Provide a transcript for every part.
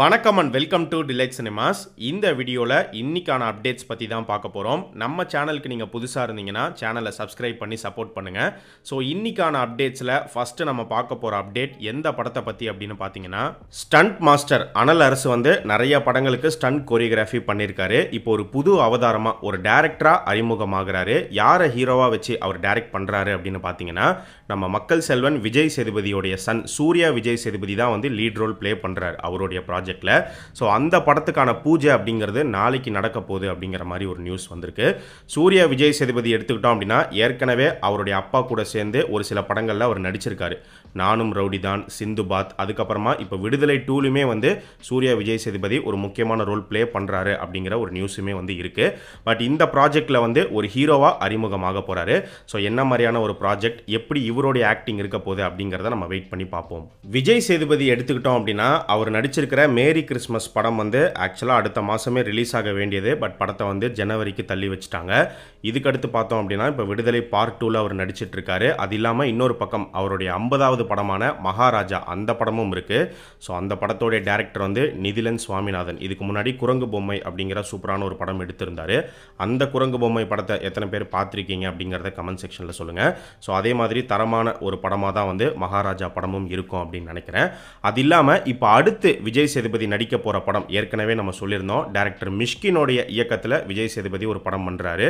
வணக்கம் and welcome to Delight Cinemas இந்த வீடியோவில் இன்றைக்கான அப்டேட்ஸ் பற்றி தான் பார்க்க போகிறோம் நம்ம சேனலுக்கு நீங்கள் புதுசாக இருந்தீங்கன்னா சேனலை சப்ஸ்கிரைப் பண்ணி சப்போர்ட் பண்ணுங்கள் ஸோ இன்றைக்கான அப்டேட்ஸில் ஃபஸ்ட்டு நம்ம பார்க்க போகிற அப்டேட் எந்த படத்தை பற்றி அப்படின்னு பார்த்தீங்கன்னா ஸ்டண்ட் மாஸ்டர் அனல் அரசு வந்து நிறைய படங்களுக்கு ஸ்டண்ட் கோரியோகிராஃபி பண்ணியிருக்காரு இப்போ ஒரு புது அவதாரமாக ஒரு டேரக்டராக அறிமுகமாகிறாரு யாரை ஹீரோவாக வச்சு அவர் டேரக்ட் பண்ணுறாரு அப்படின்னு பார்த்தீங்கன்னா நம்ம மக்கள் செல்வன் விஜய் சேதுபதியோடைய சன் சூர்யா விஜய் சேதுபதி தான் வந்து லீட் ரோல் ப்ளே பண்ணுறாரு அவருடைய ப்ராஜெக்ட் ப்ராஜெக்டில் ஸோ அந்த படத்துக்கான பூஜை அப்படிங்கிறது நாளைக்கு நடக்க போகுது அப்படிங்கிற மாதிரி ஒரு நியூஸ் வந்திருக்கு சூர்யா விஜய் சேதுபதி எடுத்துக்கிட்டோம் அப்படின்னா ஏற்கனவே அவருடைய அப்பா கூட சேர்ந்து ஒரு சில படங்களில் அவர் நடிச்சிருக்காரு நானும் ரவுடி தான் சிந்து பாத் அதுக்கப்புறமா இப்போ விடுதலை டூலுமே வந்து சூர்யா விஜய் சேதுபதி ஒரு முக்கியமான ரோல் ப்ளே பண்ணுறாரு அப்படிங்கிற ஒரு நியூஸுமே வந்து இருக்குது பட் இந்த ப்ராஜெக்டில் வந்து ஒரு ஹீரோவாக அறிமுகமாக போகிறாரு ஸோ என்ன மாதிரியான ஒரு ப்ராஜெக்ட் எப்படி இவருடைய ஆக்டிங் இருக்க போகுது அப்படிங்கிறத நம்ம வெயிட் பண்ணி பார்ப்போம் விஜய் சேதுபதி எடுத்துக்கிட்டோம் அப்படின்னா அவர் நடிச்சிருக்கிற மேரி கிறிஸ்மஸ் படம் வந்து ஆக்சுவலாக அடுத்த மாதமே ரிலீஸ் ஆக வேண்டியது பட் படத்தை வந்து ஜனவரிக்கு தள்ளி வச்சுட்டாங்க இதுக்கடுத்து பார்த்தோம் அப்படின்னா இப்போ விடுதலை பார்ட் டூவில் அவர் நடிச்சிட்ருக்காரு அது இல்லாமல் இன்னொரு பக்கம் அவருடைய ஐம்பதாவது மூணாவது படமான மகாராஜா அந்த படமும் இருக்குது ஸோ அந்த படத்தோடைய டேரக்டர் வந்து நிதிலன் சுவாமிநாதன் இதுக்கு முன்னாடி குரங்கு பொம்மை அப்படிங்கிற சூப்பரான ஒரு படம் எடுத்திருந்தார் அந்த குரங்கு பொம்மை படத்தை எத்தனை பேர் பார்த்துருக்கீங்க அப்படிங்கிறத கமெண்ட் செக்ஷனில் சொல்லுங்கள் ஸோ அதே மாதிரி தரமான ஒரு படமாக தான் வந்து மகாராஜா படமும் இருக்கும் அப்படின்னு நினைக்கிறேன் அது இல்லாமல் இப்போ அடுத்து விஜய் சேதுபதி நடிக்க போகிற படம் ஏற்கனவே நம்ம சொல்லியிருந்தோம் டேரக்டர் மிஷ்கினுடைய இயக்கத்தில் விஜய் சேதுபதி ஒரு படம் பண்ணுறாரு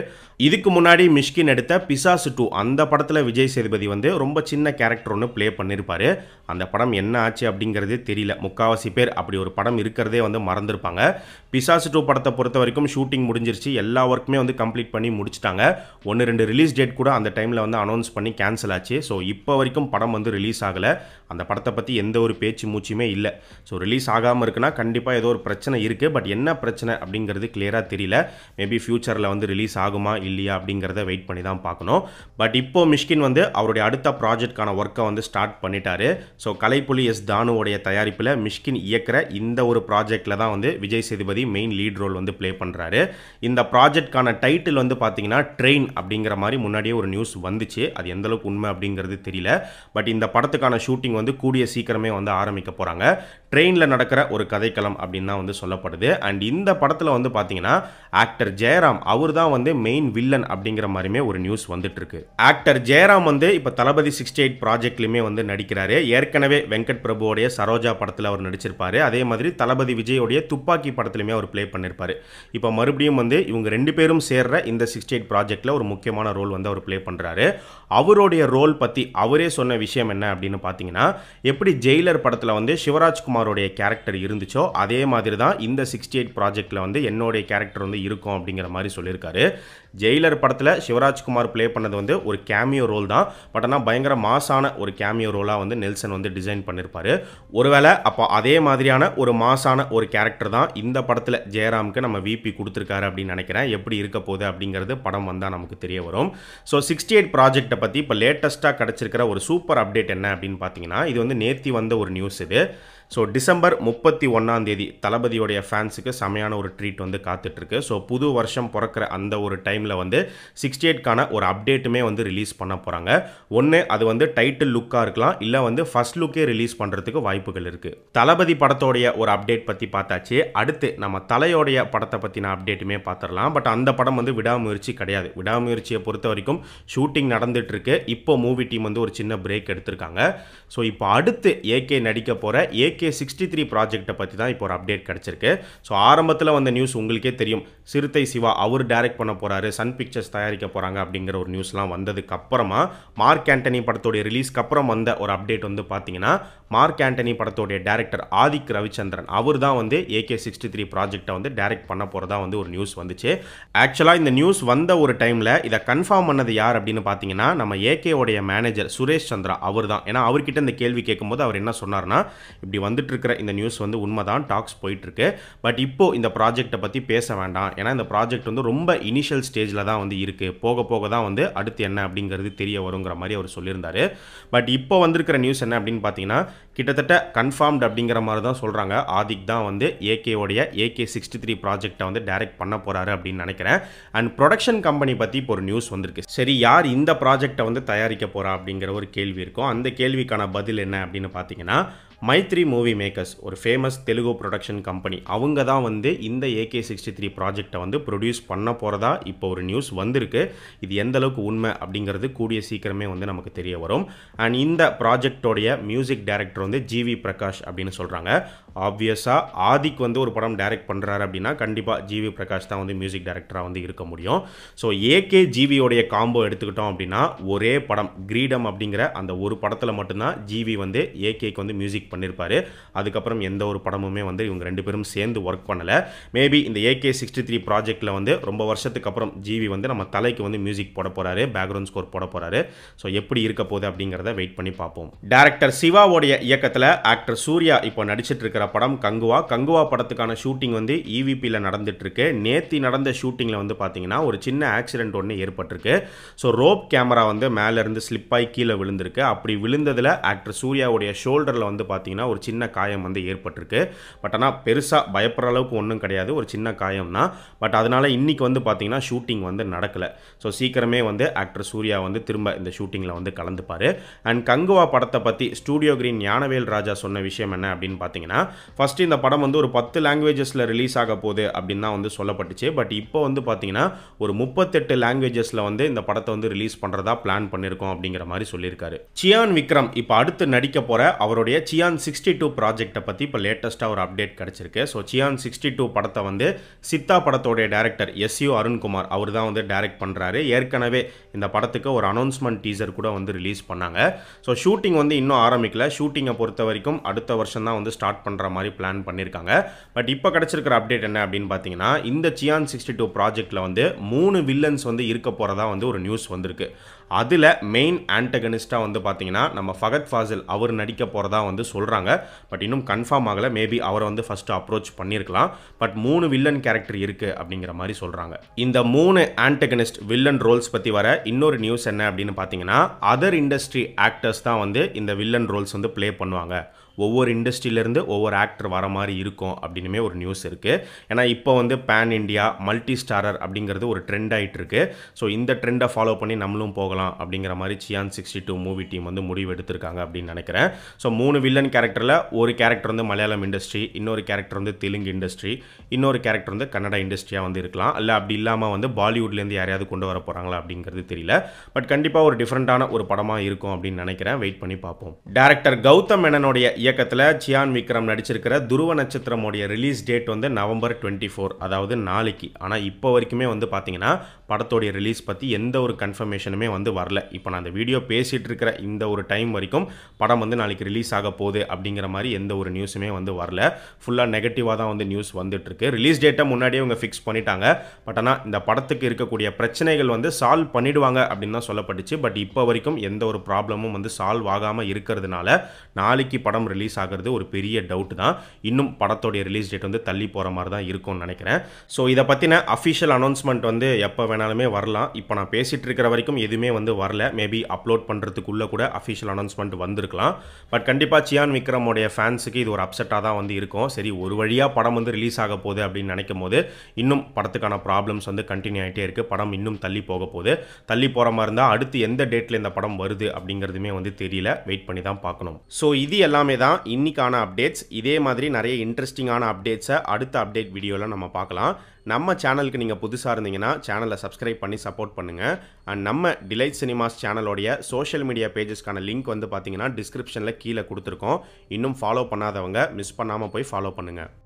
இதுக்கு முன்னாடி மிஷ்கின் எடுத்த பிசாசு டூ அந்த படத்தில் விஜய் சேதுபதி வந்து ரொம்ப சின்ன கேரக்டர் ஒன்று ப்ளே பண்ணி பண்ணியிருப்பாரு அந்த படம் என்ன ஆச்சு அப்படிங்கிறதே தெரியல முக்காவாசி பேர் அப்படி ஒரு படம் இருக்கிறதே வந்து மறந்துருப்பாங்க பிசாசு டூ படத்தை பொறுத்த வரைக்கும் ஷூட்டிங் முடிஞ்சிருச்சு எல்லா ஒர்க்குமே வந்து கம்ப்ளீட் பண்ணி முடிச்சிட்டாங்க ஒன்று ரெண்டு ரிலீஸ் டேட் கூட அந்த டைமில் வந்து அனௌன்ஸ் பண்ணி கேன்சல் ஆச்சு ஸோ இப்போ வரைக்கும் படம் வந்து ரிலீஸ் ஆகலை அந்த படத்தை பற்றி எந்த ஒரு பேச்சு மூச்சுமே இல்லை ஸோ ரிலீஸ் ஆகாமல் இருக்குன்னா கண்டிப்பாக ஏதோ ஒரு பிரச்சனை இருக்குது பட் என்ன பிரச்சனை அப்படிங்கிறது கிளியராக தெரியல மேபி ஃப்யூச்சரில் வந்து ரிலீஸ் ஆகுமா இல்லையா அப்படிங்கிறத வெயிட் பண்ணி தான் பார்க்கணும் பட் இப்போது மிஷ்கின் வந்து அவருடைய அடுத்த ப்ராஜெக்ட்கான ஒர்க்கை வந்து ஸ்டார்ட் ஸ்டார்ட் பண்ணிட்டாரு ஸோ கலைப்புலி எஸ் தானுவோடைய தயாரிப்பில் மிஷ்கின் இயக்கிற இந்த ஒரு ப்ராஜெக்டில் தான் வந்து Vijay Sethupathi main lead role வந்து ப்ளே பண்ணுறாரு இந்த ப்ராஜெக்டுக்கான டைட்டில் வந்து பார்த்தீங்கன்னா ட்ரெயின் அப்படிங்கிற மாதிரி முன்னாடியே ஒரு நியூஸ் வந்துச்சு அது எந்தளவுக்கு உண்மை அப்படிங்கிறது தெரியல பட் இந்த படத்துக்கான ஷூட்டிங் வந்து கூடிய சீக்கிரமே வந்து ஆரம்பிக்க போகிறாங்க ட்ரெயினில் நடக்கிற ஒரு கதைக்களம் அப்படின்னு தான் வந்து சொல்லப்படுது அண்ட் இந்த படத்தில் வந்து பார்த்தீங்கன்னா ஆக்டர் ஜெயராம் அவர் தான் வந்து மெயின் வில்லன் அப்படிங்கிற மாதிரியுமே ஒரு நியூஸ் வந்துட்டு இருக்கு ஆக்டர் ஜெயராம் வந்து இப்போ தளபதி சிக்ஸ்டி எயிட் ப்ராஜெக்ட்லையுமே வந்து வந்து நடிக்கிறாரு ஏற்கனவே வெங்கட் பிரபுவோடைய சரோஜா படத்தில் அவர் நடிச்சிருப்பாரு அதே மாதிரி தளபதி விஜயோடைய துப்பாக்கி படத்துலையுமே அவர் பிளே பண்ணியிருப்பாரு இப்போ மறுபடியும் வந்து இவங்க ரெண்டு பேரும் சேர்ற இந்த சிக்ஸ்டி எயிட் ப்ராஜெக்டில் ஒரு முக்கியமான ரோல் வந்து அவர் பிளே பண்ணுறாரு அவருடைய ரோல் பற்றி அவரே சொன்ன விஷயம் என்ன அப்படின்னு பார்த்தீங்கன்னா எப்படி ஜெயிலர் படத்தில் வந்து சிவராஜ்குமாரோடைய கேரக்டர் இருந்துச்சோ அதே மாதிரி தான் இந்த சிக்ஸ்டி எயிட் ப்ராஜெக்டில் வந்து என்னுடைய கேரக்டர் வந்து இருக்கும் அப்படிங்கிற மாதிரி சொல்லியிருக்காரு ஜெயிலர் படத்தில் சிவராஜ்குமார் பிளே பண்ணது வந்து ஒரு கேமியோ ரோல் தான் பட் ஆனால் பயங்கர மாசான ஒரு கேமியோ கேமியோ ரோலாக வந்து நெல்சன் வந்து டிசைன் பண்ணியிருப்பார் ஒருவேளை அப்போ அதே மாதிரியான ஒரு மாசான ஒரு கேரக்டர் தான் இந்த படத்தில் ஜெயராமுக்கு நம்ம விபி கொடுத்துருக்காரு அப்படின்னு நினைக்கிறேன் எப்படி இருக்க போகுது அப்படிங்கிறது படம் வந்தால் நமக்கு தெரிய வரும் ஸோ சிக்ஸ்டி எயிட் ப்ராஜெக்ட்டை பற்றி இப்போ லேட்டஸ்ட்டாக கிடச்சிருக்கிற ஒரு சூப்பர் அப்டேட் என்ன அப்படின்னு பார்த்தீங்கன்னா இது வந்து நேர்த்தி வந்த ஒரு நியூஸ் இது ஸோ டிசம்பர் முப்பத்தி ஒன்றாம் தேதி தளபதியோடைய ஃபேன்ஸுக்கு செமையான ஒரு ட்ரீட் வந்து காத்துட்ருக்கு ஸோ புது வருஷம் பிறக்கிற அந்த ஒரு டைமில் வந்து சிக்ஸ்டி எயிட்கான ஒரு அப்டேட்டுமே வந்து ரிலீஸ் பண்ண போகிறாங்க ஒன்று அது வந்து டைட்டில் லுக்காக இருக்கலாம் இல்லை வந்து ஃபஸ்ட் லுக்கே ரிலீஸ் பண்ணுறதுக்கு வாய்ப்புகள் இருக்குது தளபதி படத்தோடைய ஒரு அப்டேட் பற்றி பார்த்தாச்சு அடுத்து நம்ம தலையோடைய படத்தை பற்றின அப்டேட்டுமே பார்த்துடலாம் பட் அந்த படம் வந்து விடாமுயற்சி கிடையாது விடாமுயற்சியை பொறுத்த வரைக்கும் ஷூட்டிங் நடந்துகிட்ருக்கு இப்போ மூவி டீம் வந்து ஒரு சின்ன பிரேக் எடுத்திருக்காங்க ஸோ இப்போ அடுத்து ஏகே நடிக்க போகிற ஏகே கே சிக்ஸ்டி த்ரீ ப்ராஜெக்ட்டை பற்றி தான் இப்போ ஒரு அப்டேட் கிடச்சிருக்கு ஸோ ஆரம்பத்தில் வந்த நியூஸ் உங்களுக்கே தெரியும் சிறுத்தை சிவா அவர் டைரக்ட் பண்ண போகிறாரு சன் பிக்சர்ஸ் தயாரிக்க போகிறாங்க அப்படிங்கிற ஒரு நியூஸ்லாம் வந்ததுக்கு அப்புறமா மார்க் ஆண்டனி படத்துடைய ரிலீஸ்க்கு அப்புறம் வந்த ஒரு அப்டேட் வந்து பார்த்தீங்கன்னா மார்க் ஆண்டனி படத்தோடைய டேரக்டர் ஆதிக் ரவிச்சந்திரன் அவர் தான் வந்து ஏகே சிக்ஸ்டி த்ரீ ப்ராஜெக்டை வந்து டைரக்ட் பண்ண போகிறதா வந்து ஒரு நியூஸ் வந்துச்சு ஆக்சுவலாக இந்த நியூஸ் வந்த ஒரு டைமில் இதை கன்ஃபார்ம் பண்ணது யார் அப்படின்னு பார்த்தீங்கன்னா நம்ம ஏகேவுடைய மேனேஜர் சுரேஷ் சந்திரா அவர் தான் ஏன்னா அவர்கிட்ட இந்த கேள்வி கேட்கும்போது அவர் என்ன சொன்னார்னா இப்படி இருக்கிற இந்த நியூஸ் வந்து உண்மை தான் டாக்ஸ் போயிட்டுருக்கு பட் இப்போது இந்த ப்ராஜெக்ட்டை பற்றி பேச வேண்டாம் ஏன்னா இந்த ப்ராஜெக்ட் வந்து ரொம்ப இனிஷியல் ஸ்டேஜில் தான் வந்து இருக்குது போக போக தான் வந்து அடுத்து என்ன அப்படிங்கிறது தெரிய வருங்கிற மாதிரி அவர் சொல்லியிருந்தார் பட் இப்போ வந்திருக்கிற நியூஸ் என்ன அப்படின்னு பார்த்தீங்கன்னா கிட்டத்தட்ட கன்ஃபார்ம்டு அப்படிங்கிற மாதிரி தான் சொல்கிறாங்க ஆதிக் தான் வந்து ஏகேவுடைய ஏகே சிக்ஸ்டி த்ரீ ப்ராஜெக்டை வந்து டைரக்ட் பண்ண போகிறாரு அப்படின்னு நினைக்கிறேன் அண்ட் ப்ரொடக்ஷன் கம்பெனி பற்றி இப்போ ஒரு நியூஸ் வந்திருக்கு சரி யார் இந்த ப்ராஜெக்டை வந்து தயாரிக்க போகிறா அப்படிங்கிற ஒரு கேள்வி இருக்கும் அந்த கேள்விக்கான பதில் என்ன அப்படின்னு பார்த்தீங்கன்னா மைத்ரி மூவி மேக்கர்ஸ் ஒரு ஃபேமஸ் தெலுங்கு ப்ரொடக்ஷன் கம்பெனி அவங்க தான் வந்து இந்த ஏகே சிக்ஸ்டி த்ரீ ப்ராஜெக்டை வந்து ப்ரொடியூஸ் பண்ண போகிறதா இப்போ ஒரு நியூஸ் வந்திருக்கு இது எந்த அளவுக்கு உண்மை அப்படிங்கிறது கூடிய சீக்கிரமே வந்து நமக்கு தெரிய வரும் அண்ட் இந்த ப்ராஜெக்டோடைய மியூசிக் டைரக்டர் வந்து ஜிவி பிரகாஷ் அப்படின்னு சொல்கிறாங்க ஆப்வியஸாக ஆதிக் வந்து ஒரு படம் டைரக்ட் பண்ணுறாரு அப்படின்னா கண்டிப்பாக ஜிவி பிரகாஷ் தான் வந்து மியூசிக் டைரக்டராக வந்து இருக்க முடியும் ஸோ ஏகே ஜிவியோடைய காம்போ எடுத்துக்கிட்டோம் அப்படின்னா ஒரே படம் கிரீடம் அப்படிங்கிற அந்த ஒரு படத்தில் மட்டும்தான் ஜிவி வந்து ஏகேக்கு வந்து மியூசிக் பண்ணியிருப்பார் அதுக்கப்புறம் எந்த ஒரு படமுமே வந்து இவங்க ரெண்டு பேரும் சேர்ந்து ஒர்க் பண்ணலை மேபி இந்த ஏகே சிக்ஸ்டி த்ரீ ப்ராஜெக்டில் வந்து ரொம்ப வருஷத்துக்கு அப்புறம் ஜிவி வந்து நம்ம தலைக்கு வந்து மியூசிக் போட போகிறாரு பேக்ரவுண்ட் ஸ்கோர் போட போகிறாரு ஸோ எப்படி இருக்க போகுது அப்படிங்கிறத வெயிட் பண்ணி பார்ப்போம் டேரக்டர் சிவாவோடைய இயக்கத்தில் ஆக்டர் சூர்யா இப்போ நடிச்சிட்டு இருக்கிற இருக்கிற படம் கங்குவா கங்குவா படத்துக்கான ஷூட்டிங் வந்து இவிபியில் e நடந்துட்டுருக்கு நேத்தி நடந்த ஷூட்டிங்கில் வந்து பார்த்தீங்கன்னா ஒரு சின்ன ஆக்சிடென்ட் ஒன்று ஏற்பட்டிருக்கு ஸோ ரோப் கேமரா வந்து மேலேருந்து ஸ்லிப்பாகி கீழே விழுந்திருக்கு அப்படி விழுந்ததில் ஆக்டர் சூர்யாவுடைய ஷோல்டரில் வந்து பார்த்தீங்கன்னா ஒரு சின்ன காயம் வந்து ஏற்பட்டிருக்கு பட் ஆனால் பெருசாக பயப்படுற அளவுக்கு ஒன்றும் கிடையாது ஒரு சின்ன காயம் தான் பட் அதனால் இன்றைக்கி வந்து பார்த்தீங்கன்னா ஷூட்டிங் வந்து நடக்கலை ஸோ சீக்கிரமே வந்து ஆக்டர் சூர்யா வந்து திரும்ப இந்த ஷூட்டிங்கில் வந்து கலந்துப்பார் அண்ட் கங்குவா படத்தை பற்றி ஸ்டூடியோ கிரீன் ஞானவேல் ராஜா சொன்ன விஷயம் என்ன அப்படின்னு பார்த்தீங்கன்னா ஃபஸ்ட்டு இந்த படம் வந்து ஒரு பத்து லாங்குவேஜஸில் ரிலீஸ் ஆக போகுது அப்படின்னு தான் வந்து சொல்லப்பட்டுச்சு பட் இப்போ வந்து பார்த்தீங்கன்னா ஒரு முப்பத்தெட்டு லாங்குவேஜஸில் வந்து இந்த படத்தை வந்து ரிலீஸ் பண்ணுறதா பிளான் பண்ணியிருக்கோம் அப்படிங்கிற மாதிரி சொல்லியிருக்காரு சியான் விக்ரம் இப்போ அடுத்து நடிக்க போகிற அவருடைய சியான் சிக்ஸ்டி டூ ப்ராஜெக்டை பற்றி இப்போ லேட்டஸ்ட்டாக ஒரு அப்டேட் கிடச்சிருக்கு ஸோ சியான் சிக்ஸ்டி டூ படத்தை வந்து சித்தா படத்தோடைய டேரக்டர் எஸ் யூ அருண்குமார் அவர் தான் வந்து டைரக்ட் பண்ணுறாரு ஏற்கனவே இந்த படத்துக்கு ஒரு அனௌன்ஸ்மெண்ட் டீசர் கூட வந்து ரிலீஸ் பண்ணாங்க ஸோ ஷூட்டிங் வந்து இன்னும் ஆரம்பிக்கல ஷூட்டிங்கை பொறுத்த வரைக்கும் அடுத்த வருஷம் தான் வந்து ஸ்டார்ட் பண்ணுற பண்ணுற மாதிரி பிளான் பண்ணியிருக்காங்க பட் இப்போ கிடச்சிருக்கிற அப்டேட் என்ன அப்படின்னு பார்த்தீங்கன்னா இந்த சியான் சிக்ஸ்டி டூ ப்ராஜெக்ட்டில் வந்து மூணு வில்லன்ஸ் வந்து இருக்க போகிறதா வந்து ஒரு நியூஸ் வந்திருக்கு அதில் மெயின் ஆன்டகனிஸ்ட்டாக வந்து பார்த்தீங்கன்னா நம்ம ஃபகத் ஃபாசில் அவர் நடிக்க போகிறதா வந்து சொல்கிறாங்க பட் இன்னும் கன்ஃபார்ம் ஆகலை மேபி அவரை வந்து ஃபஸ்ட்டு அப்ரோச் பண்ணியிருக்கலாம் பட் மூணு வில்லன் கேரக்டர் இருக்குது அப்படிங்கிற மாதிரி சொல்கிறாங்க இந்த மூணு ஆன்டகனிஸ்ட் வில்லன் ரோல்ஸ் பற்றி வர இன்னொரு நியூஸ் என்ன அப்படின்னு பார்த்தீங்கன்னா அதர் இண்டஸ்ட்ரி ஆக்டர்ஸ் தான் வந்து இந்த வில்லன் ரோல்ஸ் வந்து ப்ளே பண்ணுவாங்க ஒவ்வொரு இண்டஸ்ட்ரியிலேருந்து ஒவ்வொரு ஆக்டர் வர மாதிரி இருக்கும் அப்படின்னுமே ஒரு நியூஸ் இருக்குது ஏன்னா இப்போ வந்து பேன் இண்டியா மல்டி ஸ்டாரர் அப்படிங்கிறது ஒரு ட்ரெண்ட் ஆகிட்டு ஸோ இந்த ட்ரெண்டை ஃபாலோ பண்ணி நம்மளும் போகலாம் அப்படிங்கிற மாதிரி Chiyaan sixty two movie team வந்து முடிவு எடுத்திருக்காங்க அப்படின்னு நினைக்கிறேன் ஸோ மூணு வில்லன் கேரக்டரில் ஒரு கேரக்டர் வந்து மலையாளம் இண்டஸ்ட்ரி இன்னொரு கேரக்டர் வந்து தெலுங்கு இண்டஸ்ட்ரி இன்னொரு கேரக்டர் வந்து கன்னடா இண்டஸ்ட்ரியாக வந்து இருக்கலாம் இல்லை அப்படி இல்லாமல் வந்து பாலிவுட்லேருந்து யாரையாவது கொண்டு வர போகிறாங்களா அப்படிங்கிறது தெரியல பட் கண்டிப்பாக ஒரு டிஃப்ரெண்ட்டான ஒரு படமாக இருக்கும் அப்படின்னு நினைக்கிறேன் வெயிட் பண்ணி பார்ப்போம் டேரக்டர் கௌதம் மேனனுடைய இயக்கத்தில் சியான் விக்ரம் நடிச்சிருக்கிற துருவ நட்சத்திரமோடைய ரிலீஸ் டேட் வந்து நவம்பர் டுவெண்ட்டி ஃபோர் அதாவது நாளைக்கு ஆனால் இப்போ வரைக்குமே வந்து பார்த்தீங்கன்னா படத்தோடைய ரிலீஸ் பற்றி எந்த ஒரு கன்ஃபர்மேஷனுமே வந்து வரல இப்போ நான் அந்த வீடியோ பேசிகிட்டு இருக்கிற இந்த ஒரு டைம் வரைக்கும் படம் வந்து நாளைக்கு ரிலீஸ் ஆக போகுது அப்படிங்கிற மாதிரி எந்த ஒரு நியூஸுமே வந்து வரல ஃபுல்லாக நெகட்டிவாக தான் வந்து நியூஸ் வந்துட்டுருக்கு ரிலீஸ் டேட்டை முன்னாடியே இவங்க ஃபிக்ஸ் பண்ணிட்டாங்க பட் ஆனால் இந்த படத்துக்கு இருக்கக்கூடிய பிரச்சனைகள் வந்து சால்வ் பண்ணிடுவாங்க அப்படின்னு தான் சொல்லப்பட்டுச்சு பட் இப்போ வரைக்கும் எந்த ஒரு ப்ராப்ளமும் வந்து சால்வ் ஆகாமல் இருக்கிறதுனால நாளைக்கு படம் ரிலீஸ் ஆகிறது ஒரு பெரிய டவுட் தான் இன்னும் படத்தோடைய ரிலீஸ் டேட் வந்து தள்ளி போகிற மாதிரி தான் இருக்கும்னு நினைக்கிறேன் ஸோ இதை பற்றின அஃபிஷியல் அனௌன்ஸ்மெண்ட் வந்து எப்போ வேணால் வேணாலுமே வரலாம் இப்போ நான் பேசிகிட்டு இருக்கிற வரைக்கும் எதுவுமே வந்து வரல மேபி அப்லோட் பண்ணுறதுக்குள்ளே கூட அஃபிஷியல் அனௌன்ஸ்மெண்ட் வந்திருக்கலாம் பட் கண்டிப்பாக சியான் விக்ரமோடைய ஃபேன்ஸுக்கு இது ஒரு அப்செட்டாக தான் வந்து இருக்கும் சரி ஒரு வழியாக படம் வந்து ரிலீஸ் ஆக போகுது அப்படின்னு நினைக்கும் போது இன்னும் படத்துக்கான ப்ராப்ளம்ஸ் வந்து கண்டினியூ ஆகிட்டே இருக்குது படம் இன்னும் தள்ளி போக போகுது தள்ளி போகிற மாதிரி இருந்தால் அடுத்து எந்த டேட்டில் இந்த படம் வருது அப்படிங்கிறதுமே வந்து தெரியல வெயிட் பண்ணி தான் பார்க்கணும் ஸோ இது எல்லாமே தான் இன்றைக்கான அப்டேட்ஸ் இதே மாதிரி நிறைய இன்ட்ரெஸ்டிங்கான அப்டேட்ஸை அடுத்த அப்டேட் வீடியோவில் நம்ம பார்க்கலாம் நம்ம சேனலுக்கு நீங்கள் புதுசாக இருந்தீங்கன்னா சேனலை சப்ஸ்கிரைப் பண்ணி சப்போர்ட் பண்ணுங்கள் அண்ட் நம்ம டிலைட் சினிமாஸ் சேனலோடைய சோஷியல் மீடியா பேஜஸ்க்கான லிங்க் வந்து பார்த்தீங்கன்னா டிஸ்கிரிப்ஷனில் கீழே கொடுத்துருக்கோம் இன்னும் ஃபாலோ பண்ணாதவங்க மிஸ் பண்ணாமல் போய் ஃபாலோ பண்ணுங்கள்